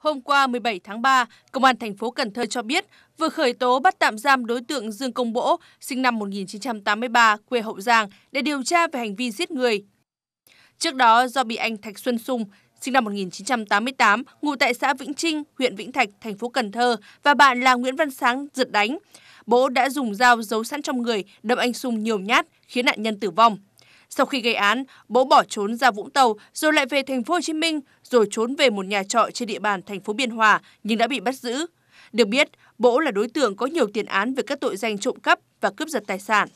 Hôm qua 17 tháng 3, Công an thành phố Cần Thơ cho biết vừa khởi tố bắt tạm giam đối tượng Dương Công Bỗ, sinh năm 1983, quê Hậu Giang, để điều tra về hành vi giết người. Trước đó, do bị anh Thạch Xuân Sung, sinh năm 1988, ngụ tại xã Vĩnh Trinh, huyện Vĩnh Thạch, thành phố Cần Thơ và bạn là Nguyễn Văn Sáng giật đánh. Bố đã dùng dao giấu sẵn trong người đâm anh Sung nhiều nhát, khiến nạn nhân tử vong. Sau khi gây án, bố bỏ trốn ra Vũng Tàu rồi lại về thành phố Hồ Chí Minh rồi trốn về một nhà trọ trên địa bàn thành phố Biên Hòa nhưng đã bị bắt giữ. Được biết, bố là đối tượng có nhiều tiền án về các tội danh trộm cắp và cướp giật tài sản.